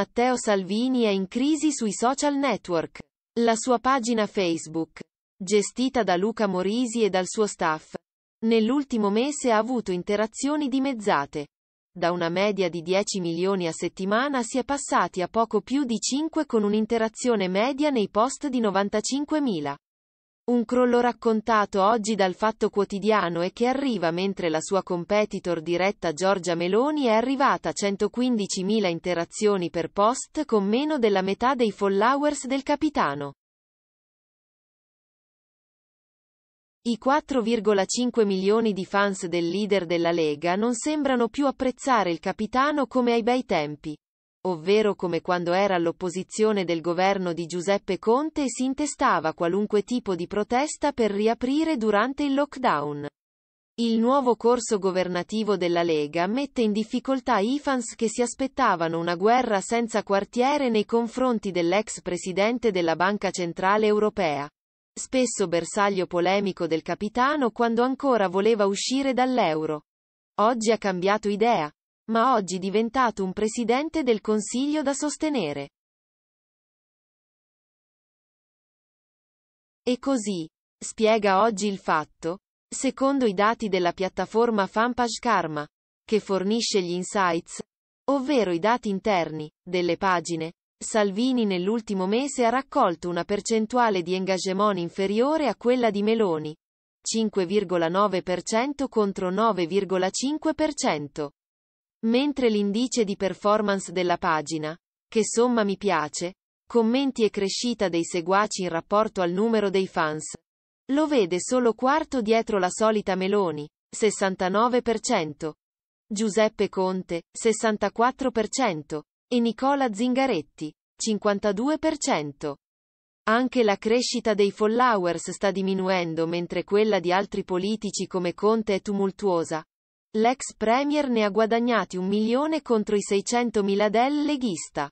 Matteo Salvini è in crisi sui social network. La sua pagina Facebook, gestita da Luca Morisi e dal suo staff, nell'ultimo mese ha avuto interazioni dimezzate. Da una media di 10 milioni a settimana si è passati a poco più di 5 con un'interazione media nei post di 95 mila. Un crollo raccontato oggi dal Fatto Quotidiano e che arriva mentre la sua competitor diretta Giorgia Meloni è arrivata a 115.000 interazioni per post con meno della metà dei followers del capitano. I 4,5 milioni di fans del leader della Lega non sembrano più apprezzare il capitano come ai bei tempi ovvero come quando era all'opposizione del governo di Giuseppe Conte e si intestava qualunque tipo di protesta per riaprire durante il lockdown. Il nuovo corso governativo della Lega mette in difficoltà i fans che si aspettavano una guerra senza quartiere nei confronti dell'ex presidente della Banca Centrale Europea. Spesso bersaglio polemico del capitano quando ancora voleva uscire dall'euro. Oggi ha cambiato idea ma oggi diventato un presidente del Consiglio da sostenere. E così, spiega oggi il fatto, secondo i dati della piattaforma Fanpage Karma, che fornisce gli insights, ovvero i dati interni, delle pagine, Salvini nell'ultimo mese ha raccolto una percentuale di engagement inferiore a quella di Meloni, 5,9% contro 9,5%. Mentre l'indice di performance della pagina, che somma mi piace, commenti e crescita dei seguaci in rapporto al numero dei fans, lo vede solo quarto dietro la solita Meloni, 69%, Giuseppe Conte, 64%, e Nicola Zingaretti, 52%. Anche la crescita dei followers sta diminuendo mentre quella di altri politici come Conte è tumultuosa, L'ex premier ne ha guadagnati un milione contro i 600 del leghista.